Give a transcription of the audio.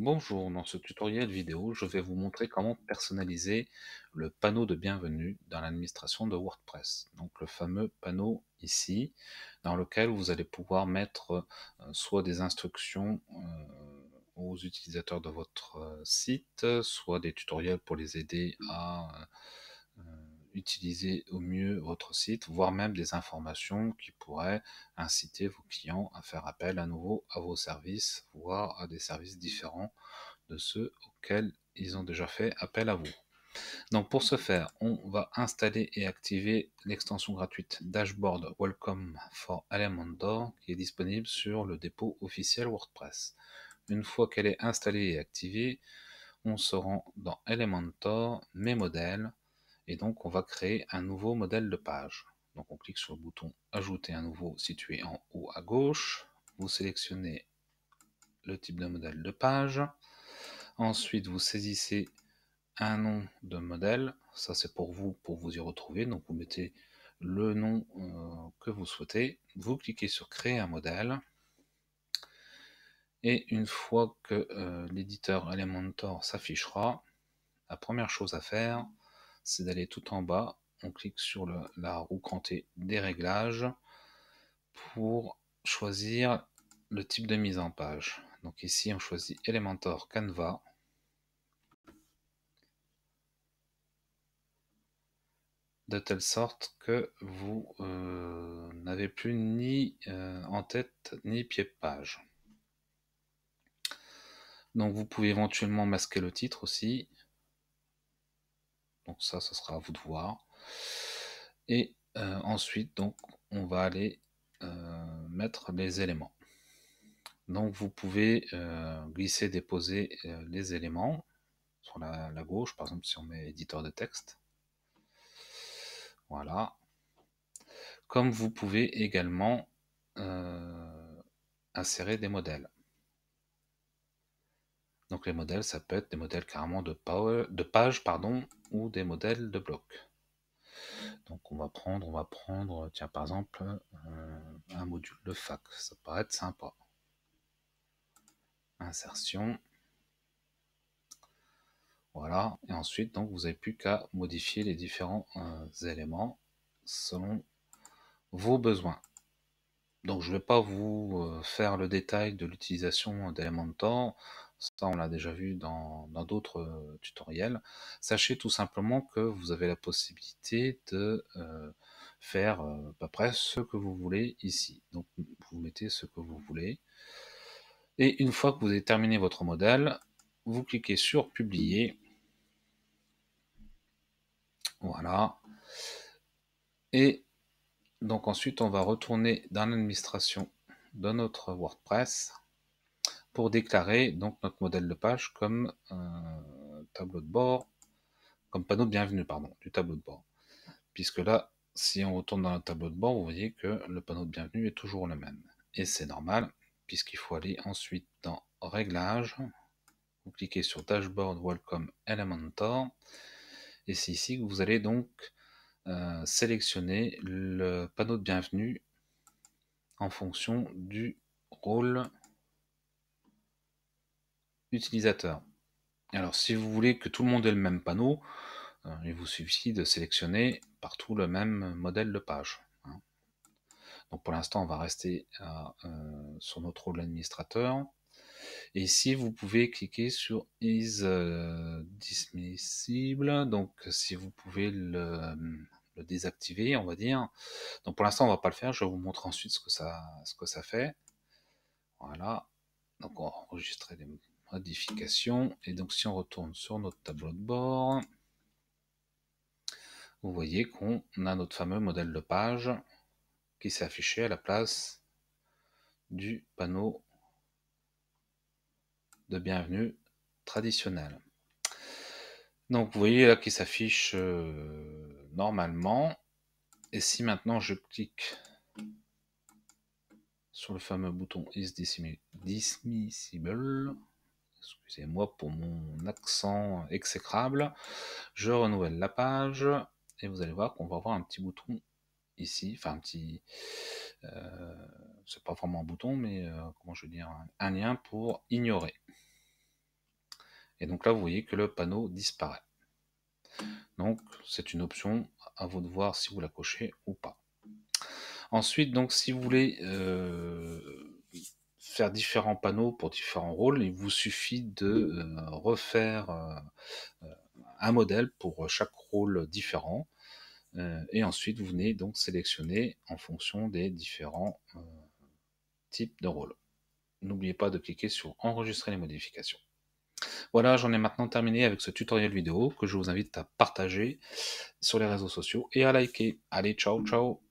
Bonjour, dans ce tutoriel vidéo, je vais vous montrer comment personnaliser le panneau de bienvenue dans l'administration de WordPress. Donc le fameux panneau ici, dans lequel vous allez pouvoir mettre euh, soit des instructions euh, aux utilisateurs de votre euh, site, soit des tutoriels pour les aider à utiliser au mieux votre site, voire même des informations qui pourraient inciter vos clients à faire appel à nouveau à vos services, voire à des services différents de ceux auxquels ils ont déjà fait appel à vous. Donc pour ce faire, on va installer et activer l'extension gratuite Dashboard Welcome for Elementor qui est disponible sur le dépôt officiel WordPress. Une fois qu'elle est installée et activée, on se rend dans Elementor, Mes modèles, et donc, on va créer un nouveau modèle de page. Donc, on clique sur le bouton Ajouter un nouveau situé en haut à gauche. Vous sélectionnez le type de modèle de page. Ensuite, vous saisissez un nom de modèle. Ça, c'est pour vous, pour vous y retrouver. Donc, vous mettez le nom euh, que vous souhaitez. Vous cliquez sur Créer un modèle. Et une fois que euh, l'éditeur Elementor s'affichera, la première chose à faire, c'est d'aller tout en bas. On clique sur la roue crantée des réglages pour choisir le type de mise en page. Donc ici, on choisit Elementor Canva. De telle sorte que vous euh, n'avez plus ni euh, en tête ni pied de page. Donc vous pouvez éventuellement masquer le titre aussi. Donc ça, ça sera à vous de voir. Et euh, ensuite, donc, on va aller euh, mettre les éléments. Donc vous pouvez euh, glisser, déposer les éléments sur la, la, gauche, par exemple si on met éditeur de texte. Voilà. Comme vous pouvez également insérer des modèles. Donc les modèles, ça peut être des modèles carrément de, pages page pardon, ou des modèles de blocs. Donc on va prendre, on va prendre, tiens par exemple, euh, un module de fac, ça peut être sympa. Insertion. Voilà, et ensuite donc vous n'avez plus qu'à modifier les différents euh, éléments selon vos besoins. Donc je ne vais pas vous euh, faire le détail de l'utilisation d'éléments temps. Ça, on l'a déjà vu dans d'autres euh, tutoriels. Sachez tout simplement que vous avez la possibilité de euh, faire euh, à peu près ce que vous voulez ici. Donc, vous mettez ce que vous voulez. Et une fois que vous avez terminé votre modèle, vous cliquez sur Publier. Voilà. Et donc ensuite, on va retourner dans l'administration de notre WordPress pour déclarer donc notre modèle de page comme euh, tableau de bord, comme panneau de bienvenue, pardon, du tableau de bord. Puisque là, si on retourne dans le tableau de bord, vous voyez que le panneau de bienvenue est toujours le même. Et c'est normal, puisqu'il faut aller ensuite dans Réglages, vous cliquez sur Dashboard Welcome Elementor, et c'est ici que vous allez donc euh, sélectionner le panneau de bienvenue en fonction du rôle utilisateur. Alors, si vous voulez que tout le monde ait le même panneau, euh, il vous suffit de sélectionner partout le même modèle de page. Hein. Donc, pour l'instant, on va rester euh, sur notre rôle d'administrateur. Et ici, vous pouvez cliquer sur Is euh, Dismissible. Donc, si vous pouvez le, désactiver, on va dire. Donc, pour l'instant, on va pas le faire. Je vous montre ensuite ce que ça, ce que ça fait. Voilà. Donc, on va enregistrer les modification. Et donc si on retourne sur notre tableau de bord, vous voyez qu'on a notre fameux modèle de page qui s'est affiché à la place du panneau de bienvenue traditionnel. Donc vous voyez là qu'il s'affiche euh, normalement. Et si maintenant je clique sur le fameux bouton Is Dismissible, Excusez-moi pour mon accent exécrable. Je renouvelle la page et vous allez voir qu'on va avoir un petit bouton ici, enfin un petit, euh, c'est pas vraiment un bouton, mais euh, comment je veux dire, un, lien pour ignorer. Et donc là, vous voyez que le panneau disparaît. Donc c'est une option à vous de voir si vous la cochez ou pas. Ensuite, donc si vous voulez euh, différents panneaux pour différents rôles. Il vous suffit de euh, refaire euh, euh, un modèle pour chaque rôle différent. et ensuite, vous venez donc sélectionner en fonction des différents types de rôles. N'oubliez pas de cliquer sur Enregistrer les modifications. Voilà, j'en ai maintenant terminé avec ce tutoriel vidéo que je vous invite à partager sur les réseaux sociaux et à liker. Allez, ciao, mmh. ciao